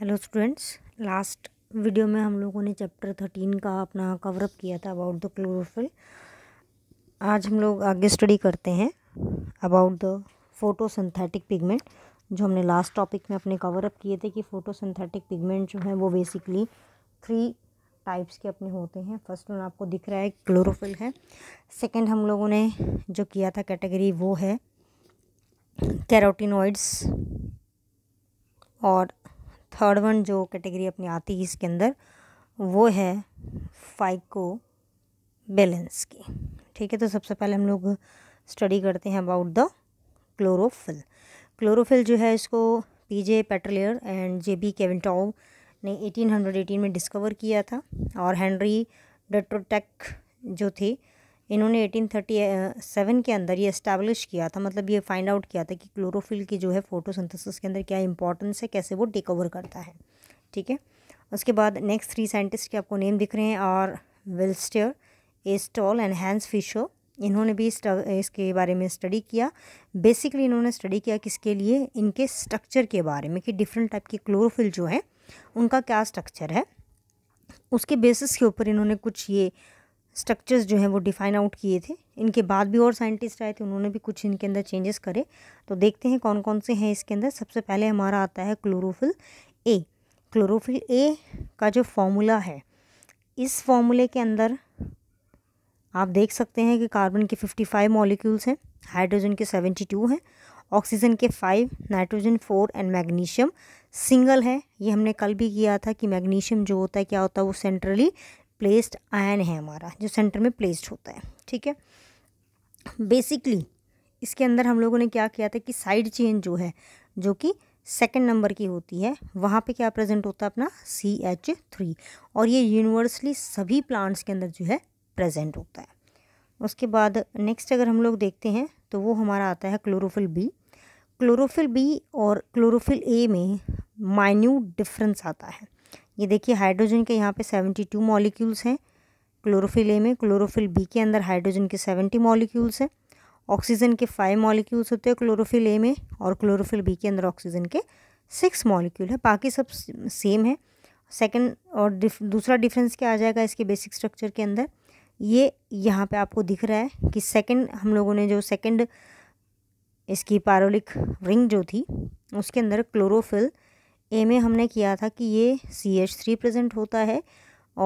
hello students last video में हम लोगों ने चैप्टर थर्टीन का अपना कवरअप किया था अबाउट द क्लोरोफिल आज हम लोग आगे स्टडी करते हैं अबाउट द फोटोसिंथेटिक पिगमेंट जो हमने लास्ट टॉपिक में अपने कवरअप किए थे कि फोटोसिंथेटिक पिगमेंट जो है वो बेसिकली थ्री टाइप्स के अपने होते हैं फर्स्ट वन आपको दिख रहा है क्लोरोफिल है सेकेंड हम लोगों ने जो किया था कैटेगरी वो है कैरोटिनोइड्स और थर्ड वन जो कैटेगरी अपनी आती है इसके अंदर वो है फाइको बैलेंस की ठीक है तो सबसे पहले हम लोग स्टडी करते हैं अबाउट द क्लोरोफिल क्लोरोफिल जो है इसको पीजे पेट्रलियर एंड जे बी केविनटाउ ने 1818 में डिस्कवर किया था और हेनरी डेट्रोटेक जो थे इन्होंने 1837 के अंदर ये इस्टेब्लिश किया था मतलब ये फाइंड आउट किया था कि क्लोरोफिल की जो है फोटोसिंथेसिस के अंदर क्या इंपॉर्टेंस है कैसे वो टेक ओवर करता है ठीक है उसके बाद नेक्स्ट थ्री साइंटिस्ट के आपको नेम दिख रहे हैं और Willstatter Stoll and Hans Fischer इन्होंने भी इसके बारे में स्टडी किया बेसिकली इन्होंने स्टडी किया किसके लिए इनके स्ट्रक्चर के बारे में कि डिफरेंट टाइप के क्लोरोफिल जो है उनका क्या स्ट्रक्चर है उसके बेसिस के ऊपर इन्होंने कुछ ये स्ट्रक्चर्स जो हैं वो डिफ़ाइन आउट किए थे इनके बाद भी और साइंटिस्ट आए थे उन्होंने भी कुछ इनके अंदर चेंजेस करे तो देखते हैं कौन कौन से हैं इसके अंदर सबसे पहले हमारा आता है क्लोरोफिल ए क्लोरोफिल ए का जो फॉर्मूला है इस फॉर्मूले के अंदर आप देख सकते हैं कि कार्बन के फिफ्टी फाइव मॉलिक्यूल्स हैं हाइड्रोजन के सेवेंटी टू हैं ऑक्सीजन के five nitrogen four and magnesium single है ये हमने कल भी किया था कि मैग्नीशियम जो होता है क्या होता है वो सेंट्रली प्लेस्ड आयन है हमारा जो सेंटर में प्लेस्ड होता है ठीक है बेसिकली इसके अंदर हम लोगों ने क्या किया था कि साइड चेन जो है जो कि सेकेंड नंबर की होती है वहाँ पे क्या प्रेजेंट होता है अपना सी एच थ्री और ये यूनिवर्सली सभी प्लांट्स के अंदर जो है प्रेजेंट होता है उसके बाद नेक्स्ट अगर हम लोग देखते हैं तो वो हमारा आता है क्लोरोफिल बी क्लोरोफिल बी और क्लोरोफिल ए में माइन्यूट डिफरेंस आता है ये देखिए हाइड्रोजन के यहाँ पे सेवेंटी टू मॉलिक्यूल्स हैं क्लोरोफिल ए में क्लोरोफिल बी के अंदर हाइड्रोजन के सेवेंटी मॉलिक्यूल्स हैं ऑक्सीजन के फाइव मॉलिक्यूल्स होते हैं क्लोरोफिल ए में और क्लोरोफिल बी के अंदर ऑक्सीजन के सिक्स मॉलिक्यूल है बाकी सब सेम है सेकेंड और दिफ, दूसरा डिफरेंस क्या आ जाएगा इसके बेसिक स्ट्रक्चर के अंदर ये यहाँ पे आपको दिख रहा है कि सेकेंड हम लोगों ने जो सेकेंड इसकी पारोलिक रिंग जो थी उसके अंदर क्लोरोफिल ए में हमने किया था कि ये सी एच थ्री प्रजेंट होता है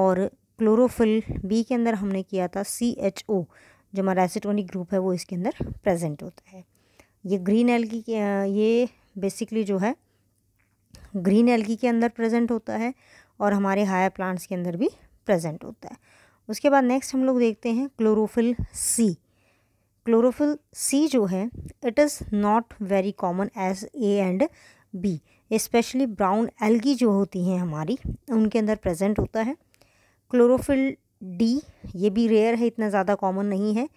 और क्लोरोफिल बी के अंदर हमने किया था सी एच ओ जो हमारा एसिटोनिक ग्रुप है वो इसके अंदर प्रेजेंट होता है ये ग्रीन एल्गी के ये बेसिकली जो है ग्रीन एल्गी के अंदर प्रेजेंट होता है और हमारे हायर प्लांट्स के अंदर भी प्रेजेंट होता है उसके बाद नेक्स्ट हम लोग देखते हैं क्लोरोफिल सी क्लोरोफिल सी जो है it is not very common as A and B specially brown algae जो होती हैं हमारी उनके अंदर प्रेजेंट होता है क्लोरोफिल डी ये भी रेयर है इतना ज़्यादा कॉमन नहीं है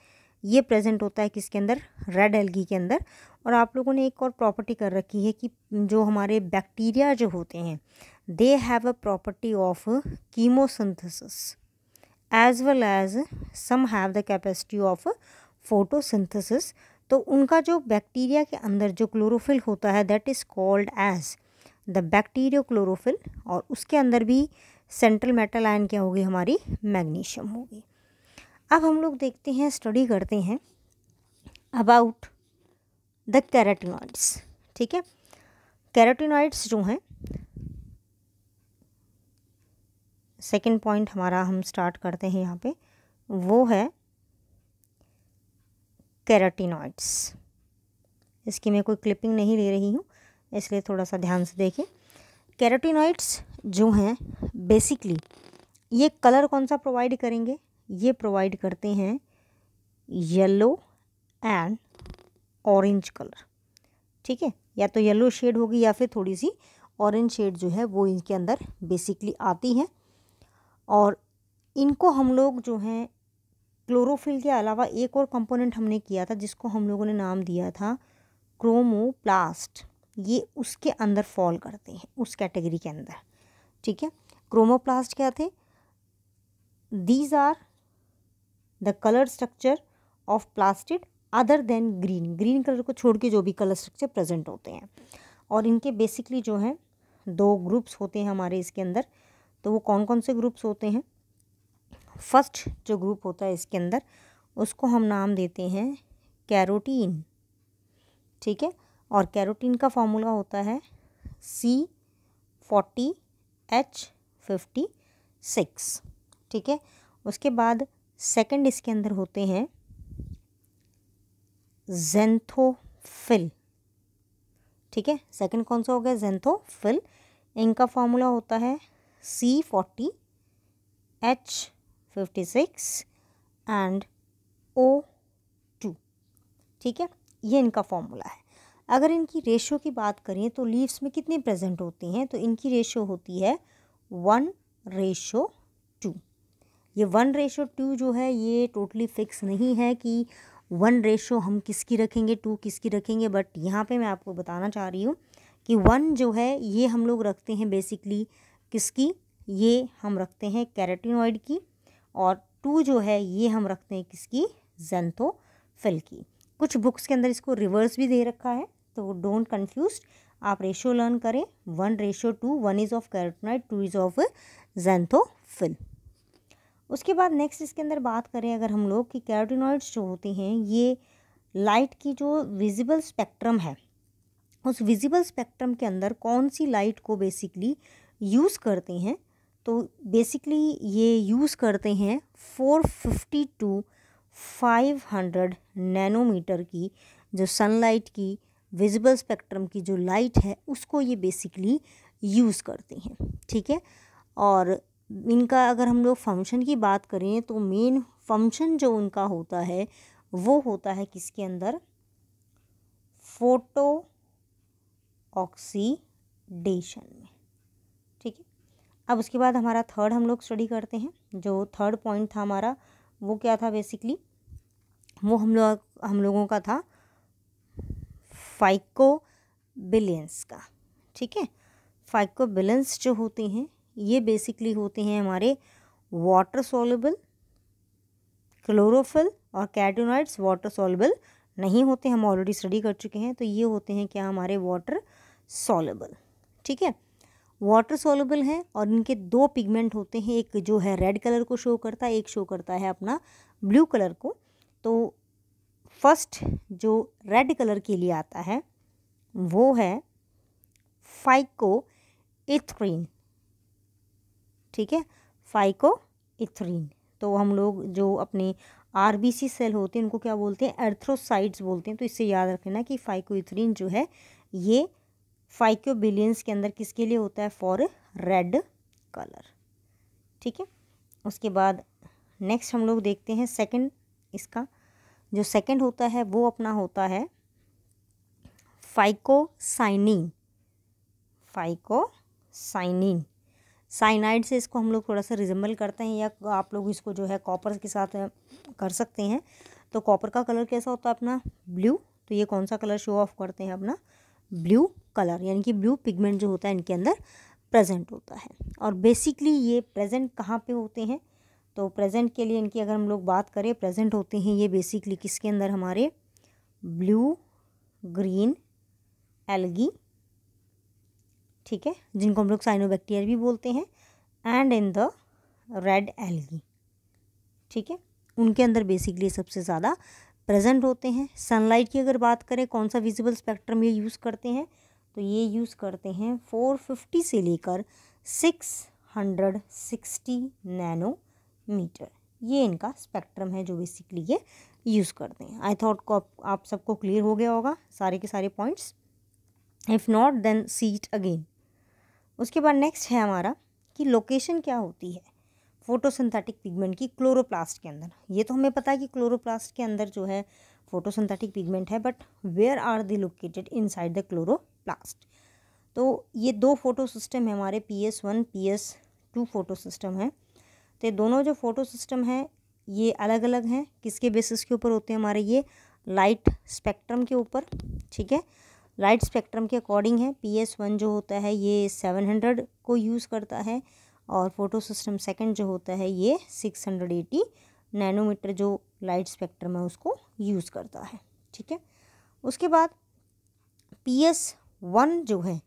ये प्रेजेंट होता है किसके अंदर रेड एल्गी के अंदर और आप लोगों ने एक और प्रॉपर्टी कर रखी है कि जो हमारे बैक्टीरिया जो होते हैं they have a property of chemosynthesis as well as some have the capacity of photosynthesis तो उनका जो बैक्टीरिया के अंदर जो क्लोरोफिल होता है that is called as the bacteriochlorophyll और उसके अंदर भी सेंट्रल मेटल आयन क्या होगी हमारी मैग्नीशियम होगी अब हम लोग देखते हैं स्टडी करते हैं अबाउट द कैरेटिनॉइड्स ठीक है कैरेटिनॉइड्स जो हैं सेकेंड पॉइंट हमारा हम स्टार्ट करते हैं यहाँ पे वो है कैरेटिनॉइड्स इसकी मैं कोई क्लिपिंग नहीं ले रही हूँ इसलिए थोड़ा सा ध्यान से देखें कैरेटिनॉइड्स जो हैं बेसिकली ये कलर कौन सा प्रोवाइड करेंगे ये प्रोवाइड करते हैं येलो एंड ऑरेंज कलर ठीक है या तो येलो शेड होगी या फिर थोड़ी सी ऑरेंज शेड जो है वो इनके अंदर बेसिकली आती है और इनको हम लोग जो हैं क्लोरोफिल के अलावा एक और कंपोनेंट हमने किया था जिसको हम लोगों ने नाम दिया था क्रोमोप्लास्ट ये उसके अंदर फॉल करते हैं उस कैटेगरी के अंदर ठीक है क्रोमोप्लास्ट क्या थे these are the colour structure of plastid other than green green colour को छोड़ के जो भी कलर स्ट्रक्चर प्रेजेंट होते हैं और इनके बेसिकली जो हैं दो ग्रुप्स होते हैं हमारे इसके अंदर तो वो कौन कौन से ग्रुप्स होते हैं फर्स्ट जो ग्रुप होता है इसके अंदर उसको हम नाम देते हैं कैरोटीन ठीक है और कैरोटीन का फॉर्मूला होता है C forty H fifty six ठीक है उसके बाद सेकंड इसके अंदर होते हैं जेंथोफिल ठीक है सेकंड कौन सा हो गया जेंथोफिल इनका फॉर्मूला होता है C forty H fifty six and O two ठीक है ये इनका फॉर्मूला है अगर इनकी रेशो की बात करें तो लीव्स में कितने प्रेजेंट होते हैं तो इनकी रेशो होती है वन रेशो टू ये वन रेशो टू जो है ये टोटली फिक्स नहीं है कि वन रेशो हम किसकी रखेंगे टू किसकी रखेंगे बट यहाँ पे मैं आपको बताना चाह रही हूँ कि वन जो है ये हम लोग रखते हैं बेसिकली किसकी ये हम रखते हैं कैरेटिनॉइड की और टू जो है ये हम रखते हैं किसकी जेंथोफिल की कुछ बुक्स के अंदर इसको रिवर्स भी दे रखा है तो डोंट कन्फ्यूज आप रेशियो लर्न करें one ratio two one is of carotenoid two is of xanthophyll उसके बाद नेक्स्ट इसके अंदर बात करें अगर हम लोग कि कैरोटिनॉइड्स जो होते हैं ये लाइट की जो विजिबल स्पेक्ट्रम है उस विजिबल स्पेक्ट्रम के अंदर कौन सी लाइट को बेसिकली यूज़ करते हैं तो बेसिकली ये यूज़ करते हैं four fifty to five hundred nanometer की जो सनलाइट की विजिबल स्पेक्ट्रम की जो लाइट है उसको ये बेसिकली यूज़ करती हैं ठीक है और इनका अगर हम लोग फंक्शन की बात करें तो मेन फंक्शन जो उनका होता है वो होता है किसके अंदर फोटो ऑक्सीडेशन में ठीक है अब उसके बाद हमारा थर्ड हम लोग स्टडी करते हैं जो थर्ड पॉइंट था हमारा वो क्या था बेसिकली वो हम लोग हम लोगों का था फाइको बिलियंस का ठीक है फाइको बिलियंस जो होते हैं ये बेसिकली होते हैं हमारे वाटर सोलबल क्लोरोफिल और कैटोनाइड्स वाटर सोलबल नहीं होते हम ऑलरेडी स्टडी कर चुके हैं तो ये होते हैं क्या हमारे वाटर सोलेबल ठीक है वाटर सोलबल हैं और इनके दो पिगमेंट होते हैं एक जो है रेड कलर को शो करता है एक शो करता है अपना ब्लू कलर को तो फर्स्ट जो रेड कलर के लिए आता है वो है फाइको इथ्रीन ठीक है फाइको इथ्रीन तो हम लोग जो अपने आरबीसी सेल होते हैं उनको क्या बोलते हैं एर्थ्रोसाइड्स बोलते हैं तो इससे याद रख लेना कि इथ्रीन जो है ये बिलियंस के अंदर किसके लिए होता है फॉर रेड कलर ठीक है उसके बाद नेक्स्ट हम लोग देखते हैं सेकंड इसका जो सेकंड होता है वो अपना होता है फाइकोसाइनिन फाइकोसाइनिन साइनाइड से इसको हम लोग थोड़ा सा रिजम्बल करते हैं या आप लोग इसको जो है कॉपर के साथ कर सकते हैं तो कॉपर का कलर कैसा होता है अपना ब्लू तो ये कौन सा कलर शो ऑफ करते हैं अपना ब्लू कलर यानी कि ब्लू पिगमेंट जो होता है इनके अंदर प्रेजेंट होता है और बेसिकली ये प्रेजेंट कहाँ पे होते हैं तो प्रेजेंट के लिए इनकी अगर हम लोग बात करें प्रेजेंट होते हैं ये बेसिकली किसके अंदर हमारे ब्लू ग्रीन एल्गी ठीक है जिनको हम लोग साइनोबैक्टीरिया भी बोलते हैं and in the red algae ठीक है उनके अंदर बेसिकली सबसे ज़्यादा प्रेजेंट होते हैं सनलाइट की अगर बात करें कौन सा विजिबल स्पेक्ट्रम ये यूज़ करते हैं तो ये यूज़ करते हैं फोर फिफ्टी से लेकर six hundred sixty nanometer ये इनका स्पेक्ट्रम है जो बेसिकली ये यूज़ करते हैं आई थॉट को आप सबको क्लियर हो गया होगा सारे के सारे points if not then see it again उसके बाद नेक्स्ट है हमारा कि लोकेशन क्या होती है फोटोसिंथेटिक पिगमेंट की क्लोरोप्लास्ट के अंदर ये तो हमें पता है कि क्लोरोप्लास्ट के अंदर जो है फोटोसिंथेटिक पिगमेंट है but where are they located inside the chloroplast तो ये दो फोटो सिस्टम है हमारे P S one P S two photosystem है तो दोनों जो फ़ोटो सिस्टम हैं ये अलग अलग हैं किसके बेसिस के ऊपर होते हैं हमारे ये लाइट स्पेक्ट्रम के ऊपर ठीक है लाइट स्पेक्ट्रम के अकॉर्डिंग है पी एस वन जो होता है ये सेवन हंड्रेड को यूज़ करता है और फोटो सिस्टम सेकेंड जो होता है ये सिक्स हंड्रेड एटी नैनोमीटर जो लाइट स्पेक्ट्रम है उसको यूज़ करता है ठीक है उसके बाद पी एस वन जो है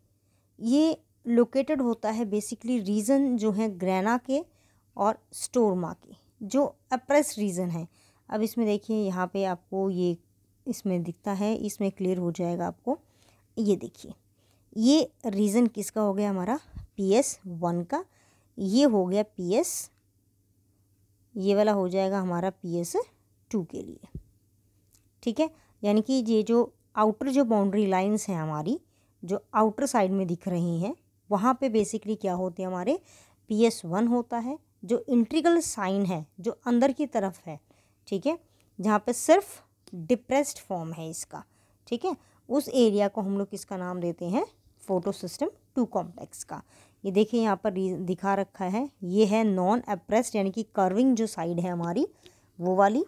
ये लोकेटेड होता है बेसिकली रीजन जो है ग्रैना के और स्टोरमा की जो अप्रेस रीजन है अब इसमें देखिए यहाँ पे आपको ये इसमें दिखता है इसमें क्लियर हो जाएगा आपको ये देखिए ये रीज़न किसका हो गया हमारा पी एस वन का ये हो गया पी एस ये वाला हो जाएगा हमारा पी एस टू के लिए ठीक है यानी कि ये जो आउटर जो बाउंड्री लाइंस हैं हमारी जो आउटर साइड में दिख रही हैं वहाँ पे बेसिकली क्या होते हैं हमारे पी एस वन होता है जो इंट्रिकल साइन है जो अंदर की तरफ है ठीक है जहाँ पे सिर्फ डिप्रेस्ड फॉर्म है इसका ठीक है उस एरिया को हम लोग किसका नाम देते हैं फोटो सिस्टम टू कॉम्प्लेक्स का ये देखिए यहाँ पर दिखा रखा है ये है नॉन अप्रेस्ड यानी कि कर्विंग जो साइड है हमारी वो वाली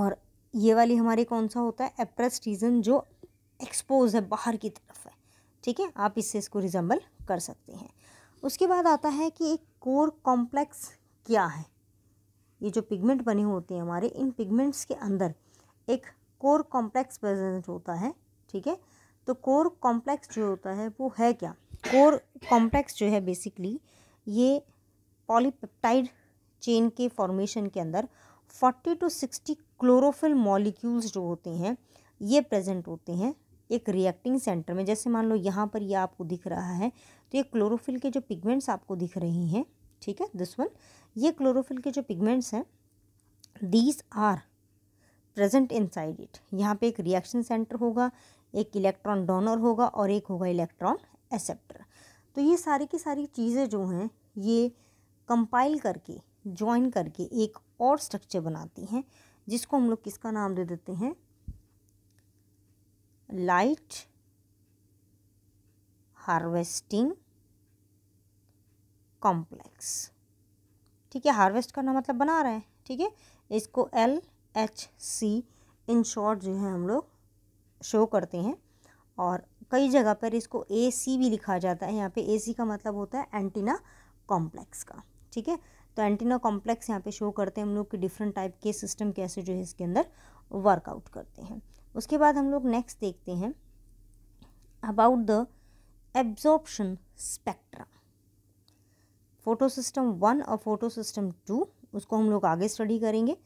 और ये वाली हमारी कौन सा होता है अप्रेस्ड रीजन जो एक्सपोज है बाहर की तरफ है ठीक है आप इससे इसको रिजम्बल कर सकते हैं उसके बाद आता है कि एक कोर कॉम्प्लेक्स क्या है ये जो पिगमेंट बने होते हैं हमारे इन पिगमेंट्स के अंदर एक कोर कॉम्प्लेक्स प्रेजेंट होता है ठीक है तो कोर कॉम्प्लेक्स जो होता है वो है क्या कोर कॉम्प्लेक्स जो है बेसिकली ये पॉलीपेप्टाइड चेन के फॉर्मेशन के अंदर forty to sixty chlorophyll molecules जो होते हैं ये प्रेजेंट होते हैं एक रिएक्टिंग सेंटर में जैसे मान लो यहाँ पर ये आपको दिख रहा है तो ये क्लोरोफिल के जो पिगमेंट्स आपको दिख रही हैं ठीक है दिस वन ये क्लोरोफिल के जो पिगमेंट्स हैं these are present inside it यहाँ पे एक रिएक्शन सेंटर होगा एक इलेक्ट्रॉन डोनर होगा और एक होगा इलेक्ट्रॉन एक्सेप्टर तो ये सारी की सारी चीज़ें जो हैं ये कंपाइल करके ज्वाइन करके एक और स्ट्रक्चर बनाती हैं जिसको हम लोग किसका नाम दे देते हैं light harvesting complex ठीक है हार्वेस्ट करना मतलब बना रहे हैं ठीक है इसको L H C in short जो है हम लोग शो करते हैं और कई जगह पर इसको ए सी भी लिखा जाता है यहाँ पे ए सी का मतलब होता है एंटीना कॉम्प्लेक्स का ठीक है तो एंटीना कॉम्प्लेक्स यहाँ पे शो करते हैं हम लोग कि डिफरेंट टाइप के सिस्टम कैसे जो है इसके अंदर वर्कआउट करते हैं उसके बाद हम लोग नेक्स्ट देखते हैं about the absorption spectra photosystem one और फोटो सिस्टम टू उसको हम लोग आगे स्टडी करेंगे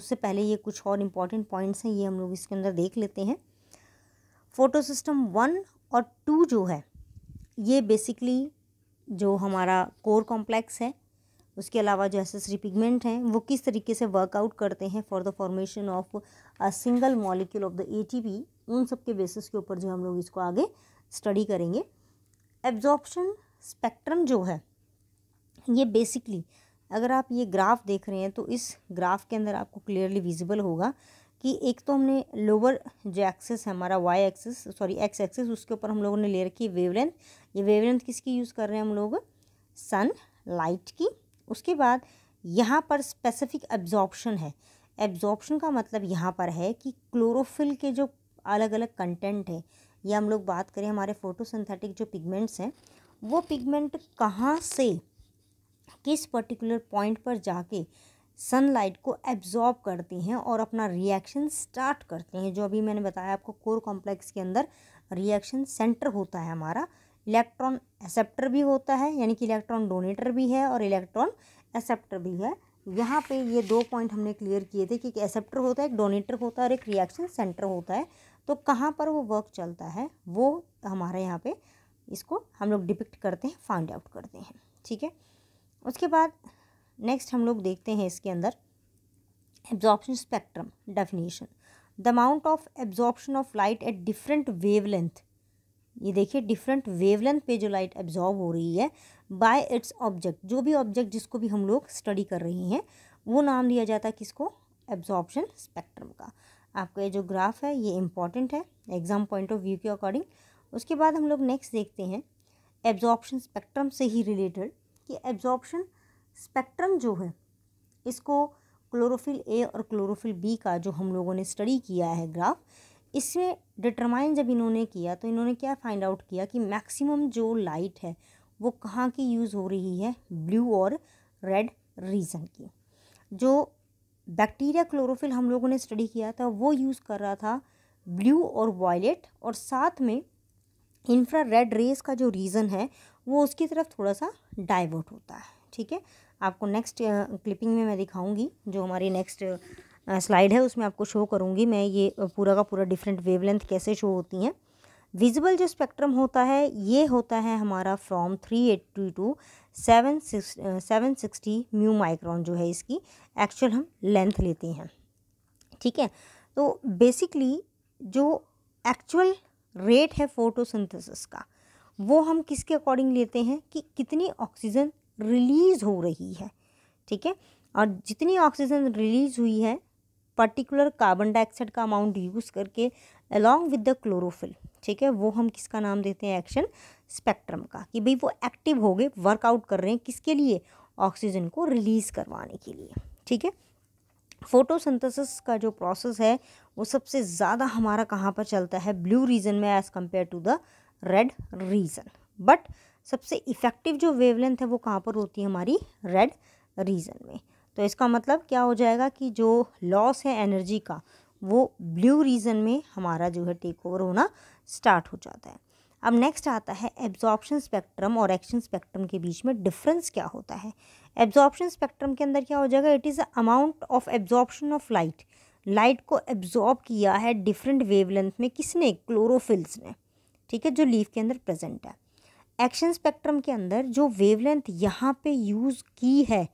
उससे पहले ये कुछ और इम्पॉर्टेंट पॉइंट्स हैं ये हम लोग इसके अंदर देख लेते हैं फोटो सिस्टम वन और टू जो है ये बेसिकली जो हमारा कोर कॉम्प्लेक्स है उसके अलावा जो एसेसरी पिगमेंट हैं वो किस तरीके से वर्कआउट करते हैं for the formation of a single molecule of the ATP उन सब के बेसिस के ऊपर जो हम लोग इसको आगे स्टडी करेंगे एब्जॉर्प्शन स्पेक्ट्रम जो है ये बेसिकली अगर आप ये ग्राफ देख रहे हैं तो इस ग्राफ के अंदर आपको क्लियरली विजिबल होगा कि एक तो हमने लोअर जो एक्सेस है हमारा Y axis sorry X axis उसके ऊपर हम लोगों ने ले रखी है वेवलेंथ ये वेवलेंथ किसकी यूज़ कर रहे हैं हम लोग सन लाइट की उसके बाद यहाँ पर स्पेसिफिक एब्जॉर्बशन है एब्जॉर्बशन का मतलब यहाँ पर है कि क्लोरोफिल के जो अलग अलग कंटेंट है या हम लोग बात करें हमारे फोटोसिंथेटिक जो पिगमेंट्स हैं वो पिगमेंट कहाँ से किस पर्टिकुलर पॉइंट पर जाके सनलाइट को एब्जॉर्ब करते हैं और अपना रिएक्शन स्टार्ट करते हैं जो अभी मैंने बताया आपको कोर कॉम्प्लेक्स के अंदर रिएक्शन सेंटर होता है हमारा इलेक्ट्रॉन एक्सेप्टर भी होता है यानी कि इलेक्ट्रॉन डोनेटर भी है और इलेक्ट्रॉन एक्सेप्टर भी है यहाँ पे ये दो पॉइंट हमने क्लियर किए थे कि एक एक्सेप्टर होता है एक डोनेटर होता है और एक रिएक्शन सेंटर होता है तो कहाँ पर वो वर्क चलता है वो हमारे यहाँ पे इसको हम लोग डिपिक्ट करते हैं फाइंड आउट करते हैं ठीक है उसके बाद नेक्स्ट हम लोग देखते हैं इसके अंदर absorption spectrum definition the amount of absorption of light at different wavelength ये देखिए डिफरेंट वेवलेंथ पे जो लाइट एब्जॉर्ब हो रही है बाय इट्स ऑब्जेक्ट जो भी ऑब्जेक्ट जिसको भी हम लोग स्टडी कर रहे हैं वो नाम दिया जाता है किसको एब्जॉर्प्शन स्पेक्ट्रम का आपका ये जो ग्राफ है ये इंपॉर्टेंट है एग्ज़ाम पॉइंट ऑफ व्यू के अकॉर्डिंग उसके बाद हम लोग नेक्स्ट देखते हैं एब्जॉर्प्शन स्पेक्ट्रम से ही रिलेटेड कि एब्जॉर्प्शन स्पेक्ट्रम जो है इसको क्लोरोफिल ए और क्लोरोफिल बी का जो हम लोगों ने स्टडी किया है ग्राफ इसमें डिटरमाइन जब इन्होंने किया तो इन्होंने क्या फाइंड आउट किया कि मैक्सिमम जो लाइट है वो कहाँ की यूज़ हो रही है ब्लू और रेड रीजन की जो बैक्टीरिया क्लोरोफिल हम लोगों ने स्टडी किया था वो यूज़ कर रहा था ब्लू और वायलेट और साथ में इंफ्रा रेड रेस का जो रीज़न है वो उसकी तरफ थोड़ा सा डाइवर्ट होता है ठीक है आपको नेक्स्ट क्लिपिंग में मैं दिखाऊंगी जो हमारी नेक्स्ट स्लाइड है उसमें आपको शो करूँगी मैं ये पूरा का पूरा डिफरेंट वेवलेंथ कैसे शो होती हैं विजिबल जो स्पेक्ट्रम होता है ये होता है हमारा from three eighty to seven six seven sixty mu micron जो है इसकी एक्चुअल हम लेंथ लेते हैं ठीक है तो बेसिकली जो एक्चुअल रेट है फोटोसिंथेसिस का वो हम किसके अकॉर्डिंग लेते हैं कि कितनी ऑक्सीजन रिलीज़ हो रही है ठीक है और जितनी ऑक्सीजन रिलीज़ हुई है पर्टिकुलर कार्बन डाइऑक्साइड का अमाउंट यूज़ करके अलॉन्ग विद द क्लोरोफिल ठीक है वो हम किसका नाम देते हैं एक्शन स्पेक्ट्रम का कि भाई वो एक्टिव हो गए वर्कआउट कर रहे हैं किसके लिए ऑक्सीजन को रिलीज़ करवाने के लिए ठीक है फोटोसिंथेसिस का जो प्रोसेस है वो सबसे ज़्यादा हमारा कहाँ पर चलता है ब्लू रीजन में as compare to the red region but सबसे इफ़ेक्टिव जो वेवलेंथ है वो कहाँ पर होती है हमारी रेड रीजन में तो इसका मतलब क्या हो जाएगा कि जो लॉस है एनर्जी का वो ब्लू रीजन में हमारा जो है टेक ओवर होना स्टार्ट हो जाता है अब नेक्स्ट आता है एब्जॉर्प्शन स्पेक्ट्रम और एक्शन स्पेक्ट्रम के बीच में डिफरेंस क्या होता है एब्जॉर्प्शन स्पेक्ट्रम के अंदर क्या हो जाएगा it is amount of absorption of light light को एब्जॉर्ब किया है डिफरेंट वेवलेंथ में किसने क्लोरोफिल्स ने ठीक है जो लीफ के अंदर प्रेजेंट है एक्शन स्पेक्ट्रम के अंदर जो वेवलेंथ यहाँ पे यूज़ की है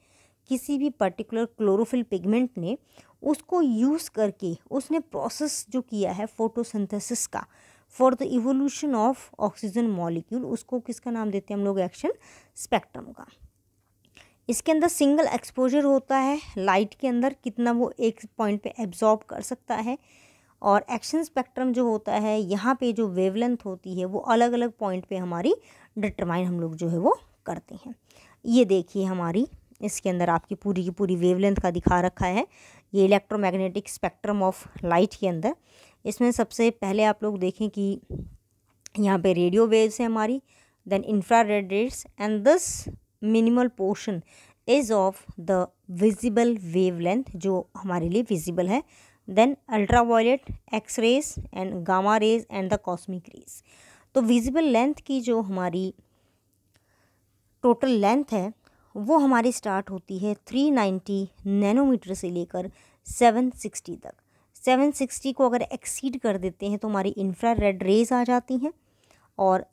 किसी भी पर्टिकुलर क्लोरोफिल पिगमेंट ने उसको यूज़ करके उसने प्रोसेस जो किया है फोटोसिंथेसिस का for the evolution of oxygen molecule उसको किसका नाम देते हैं हम लोग एक्शन स्पेक्ट्रम का इसके अंदर सिंगल एक्सपोजर होता है लाइट के अंदर कितना वो एक पॉइंट पे एब्जॉर्ब कर सकता है और एक्शन स्पेक्ट्रम जो होता है यहाँ पे जो वेवलेंथ होती है वो अलग अलग पॉइंट पे हमारी डिटरमाइन हम लोग जो है वो करते हैं ये देखिए हमारी इसके अंदर आपकी पूरी की पूरी वेवलेंथ का दिखा रखा है ये इलेक्ट्रोमैग्नेटिक स्पेक्ट्रम ऑफ लाइट के अंदर इसमें सबसे पहले आप लोग देखें कि यहाँ पे रेडियो वेव्स है हमारी then infrared reds and this minimal portion is of the visible wave जो हमारे लिए विजिबल है then ultraviolet X rays and gamma rays and the cosmic rays तो विजिबल लेंथ की जो हमारी टोटल लेंथ है वो हमारी स्टार्ट होती है 390 नैनोमीटर से लेकर 760 तक 760 को अगर एक्सीड कर देते हैं तो हमारी इंफ्रा रेड रेज आ जाती हैं और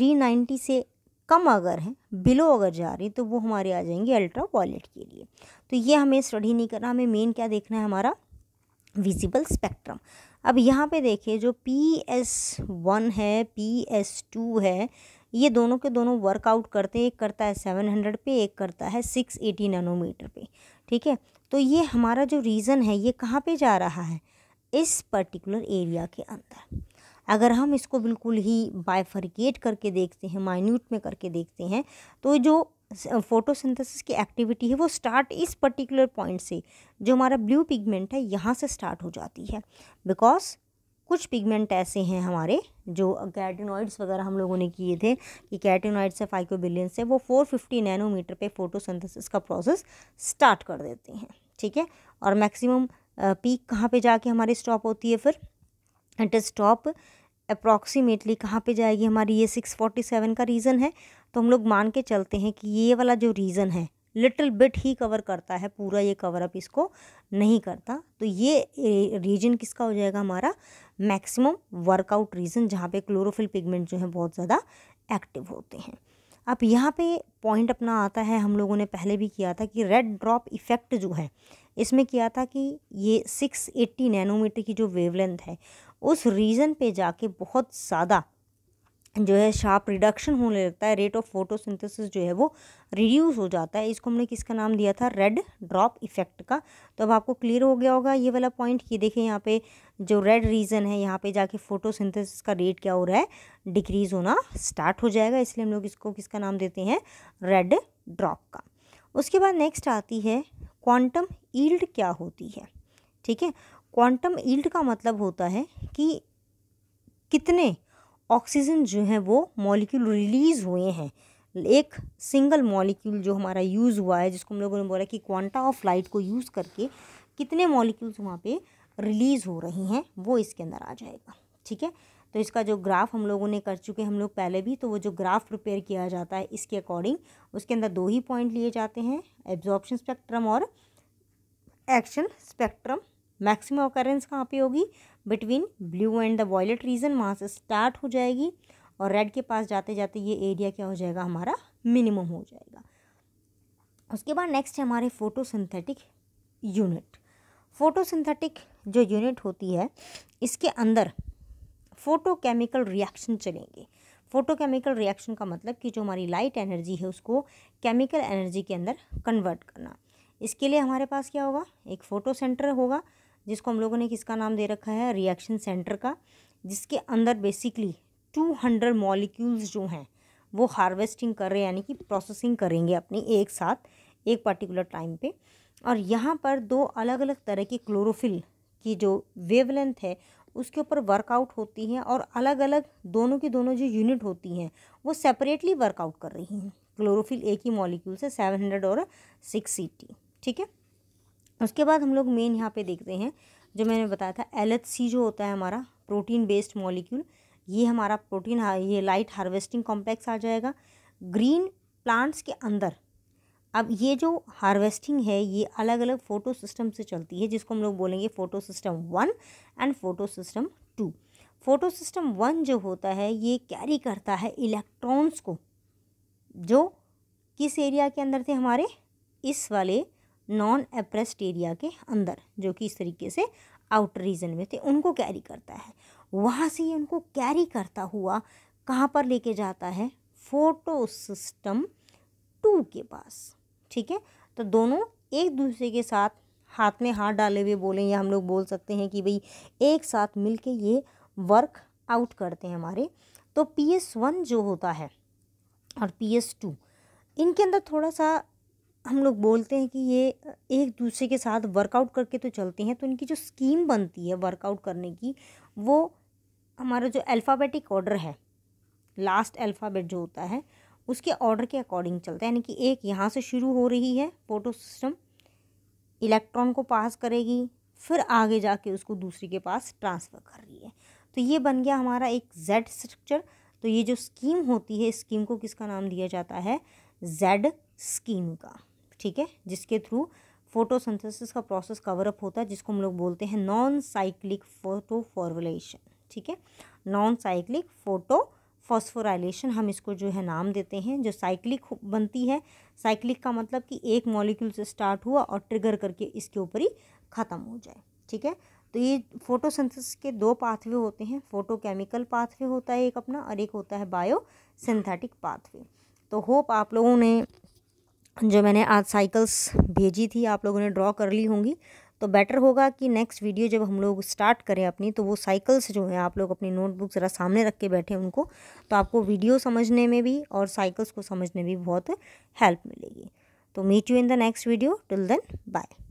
390 से कम अगर हैं बिलो अगर जा रही तो वो हमारे आ जाएंगे अल्ट्रा वॉलेट के लिए तो ये हमें स्टडी नहीं करना हमें मेन क्या देखना है हमारा विजिबल स्पेक्ट्रम अब यहाँ पे देखिए जो पी एस वन है पी एस टू है ये दोनों के दोनों वर्कआउट करते हैं एक करता है सेवन हंड्रेड पे एक करता है सिक्स एटी नैनोमीटर पे ठीक है तो ये हमारा जो रीज़न है ये कहाँ पे जा रहा है इस पर्टिकुलर एरिया के अंदर अगर हम इसको बिल्कुल ही बायफरिकेट करके देखते हैं माइन्यूट में करके देखते हैं तो जो फोटोसिंथेसिस की एक्टिविटी है वो स्टार्ट इस पर्टिकुलर पॉइंट से जो हमारा ब्लू पिगमेंट है यहाँ से स्टार्ट हो जाती है बिकॉज कुछ पिगमेंट ऐसे हैं हमारे जो कैटिनॉइड्स वगैरह हम लोगों ने किए थे कि कैटिनॉइड से बिलियन से वो फोर फिफ्टी नैनोमीटर पे फोटोसिंथेसिस का प्रोसेस स्टार्ट कर देते हैं ठीक है और मैक्सिमम पीक कहाँ पे जाके हमारी स्टॉप होती है फिर इट इज़ स्टॉप अप्रॉक्सीमेटली कहाँ पे जाएगी हमारी ये सिक्स सेवन का रीज़न है तो हम लोग मान के चलते हैं कि ये वाला जो रीज़न है लिटिल बिट ही कवर करता है पूरा ये कवर अप इसको नहीं करता तो ये रीजन किसका हो जाएगा हमारा मैक्सिमम वर्कआउट रीजन जहाँ पे क्लोरोफिल पिगमेंट जो है बहुत ज़्यादा एक्टिव होते हैं अब यहाँ पे पॉइंट अपना आता है हम लोगों ने पहले भी किया था कि रेड ड्रॉप इफ़ेक्ट जो है इसमें किया था कि ये 680 नैनोमीटर की जो वेवलेंथ है उस रीजन पे जाके बहुत ज़्यादा जो है शार्प रिडक्शन होने लगता है रेट ऑफ फोटोसिंथेसिस जो है वो रिड्यूस हो जाता है इसको हमने किसका नाम दिया था रेड ड्रॉप इफेक्ट का तो अब आपको क्लियर हो गया होगा ये वाला पॉइंट कि देखें यहाँ पे जो रेड रीजन है यहाँ पे जाके फोटोसिंथेसिस का रेट क्या हो रहा है डिक्रीज़ होना स्टार्ट हो जाएगा इसलिए हम लोग इसको किसका नाम देते हैं रेड ड्रॉप का उसके बाद नेक्स्ट आती है क्वांटम ईल्ड क्या होती है ठीक है क्वांटम ईल्ड का मतलब होता है कि कितने ऑक्सीजन जो है वो मॉलिक्यूल रिलीज़ हुए हैं एक सिंगल मॉलिक्यूल जो हमारा यूज़ हुआ है जिसको हम लोगों ने बोला कि क्वांटा ऑफ लाइट को यूज़ करके कितने मॉलिक्यूल्स वहाँ पे रिलीज़ हो रही हैं वो इसके अंदर आ जाएगा ठीक है तो इसका जो ग्राफ हम लोगों ने कर चुके हम लोग पहले भी तो वो जो ग्राफ प्रिपेयर किया जाता है इसके अकॉर्डिंग उसके अंदर दो ही पॉइंट लिए जाते हैं एब्जॉर्बशन स्पेक्ट्रम और एक्शन स्पेक्ट्रम मैक्सिमम ऑकरेंस कहाँ पे होगी between blue and the violet region वहाँ से स्टार्ट हो जाएगी और रेड के पास जाते जाते ये एरिया क्या हो जाएगा हमारा मिनिमम हो जाएगा उसके बाद नेक्स्ट है हमारे फोटोसिंथेटिक यूनिट फोटोसिंथेटिक जो यूनिट होती है इसके अंदर फोटोकेमिकल रिएक्शन चलेंगे फोटोकेमिकल रिएक्शन का मतलब कि जो हमारी लाइट एनर्जी है उसको केमिकल एनर्जी के अंदर कन्वर्ट करना इसके लिए हमारे पास क्या होगा एक फ़ोटो सेंटर होगा जिसको हम लोगों ने किसका नाम दे रखा है रिएक्शन सेंटर का जिसके अंदर बेसिकली टू हंड्रेड मॉलिक्यूल्स जो हैं वो हार्वेस्टिंग कर रहे हैं यानी कि प्रोसेसिंग करेंगे अपनी एक साथ एक पर्टिकुलर टाइम पे और यहाँ पर दो अलग अलग तरह के क्लोरोफिल की जो वेवलेंथ है उसके ऊपर वर्कआउट होती हैं और अलग अलग दोनों की दोनों जो यूनिट होती हैं वो सेपरेटली वर्कआउट कर रही हैं क्लोरोफिल एक ही मॉलिक्यूल से सेवन हंड्रेड और सिक्स सी ठीक है उसके बाद हम लोग मेन यहाँ पे देखते हैं जो मैंने बताया था एल जो होता है हमारा प्रोटीन बेस्ड मॉलिक्यूल ये हमारा प्रोटीन ये लाइट हार्वेस्टिंग कॉम्प्लेक्स आ जाएगा ग्रीन प्लांट्स के अंदर अब ये जो हार्वेस्टिंग है ये अलग अलग फ़ोटो सिस्टम से चलती है जिसको हम लोग बोलेंगे photosystem one and photosystem two photosystem one जो होता है ये कैरी करता है इलेक्ट्रॉन्स को जो किस एरिया के अंदर थे हमारे इस वाले नॉन एप्रेस्ड एरिया के अंदर जो कि इस तरीके से आउटर रीजन में थे उनको कैरी करता है वहाँ से ये उनको कैरी करता हुआ कहाँ पर लेके जाता है फोटो सिस्टम टू के पास ठीक है तो दोनों एक दूसरे के साथ हाथ में हाथ डाले हुए बोलें या हम लोग बोल सकते हैं कि भाई एक साथ मिल के ये वर्क आउट करते हैं हमारे तो पी एस वन जो होता है और पी एस टू इनके अंदर थोड़ा सा हम लोग बोलते हैं कि ये एक दूसरे के साथ वर्कआउट करके तो चलते हैं तो इनकी जो स्कीम बनती है वर्कआउट करने की वो हमारा जो अल्फ़ाबेटिक ऑर्डर है लास्ट अल्फ़ाबेट जो होता है उसके ऑर्डर के अकॉर्डिंग चलता है यानी कि एक यहाँ से शुरू हो रही है फोटो सिस्टम इलेक्ट्रॉन को पास करेगी फिर आगे जाके उसको दूसरे के पास ट्रांसफ़र कर रही है तो ये बन गया हमारा एक जेड स्ट्रक्चर तो ये जो स्कीम होती है स्कीम को किसका नाम दिया जाता है जेड स्कीम का ठीक है जिसके थ्रू फोटोसिंथेसिस का प्रोसेस कवर अप होता है जिसको हम लोग बोलते हैं नॉन साइक्लिक फोटो फॉर्मुलेशन ठीक है नॉन साइक्लिक फोटो फॉस्फोराइलेशन हम इसको जो है नाम देते हैं जो साइक्लिक बनती है साइक्लिक का मतलब कि एक मॉलिक्यूल से स्टार्ट हुआ और ट्रिगर करके इसके ऊपर ही ख़त्म हो जाए ठीक है तो ये फोटोसिंथेसिस के दो पाथवे होते हैं फोटोकेमिकल पाथवे होता है एक अपना और एक होता है बायो सिंथेटिक पाथवे तो होप आप लोगों ने जो मैंने आज साइकिल्स भेजी थी आप लोगों ने ड्रॉ कर ली होंगी तो बेटर होगा कि नेक्स्ट वीडियो जब हम लोग स्टार्ट करें अपनी तो वो साइकिल्स जो हैं आप लोग अपनी नोटबुक ज़रा सामने रख के बैठे उनको तो आपको वीडियो समझने में भी और साइकिल्स को समझने में भी बहुत हेल्प मिलेगी तो meet you in the next video till then bye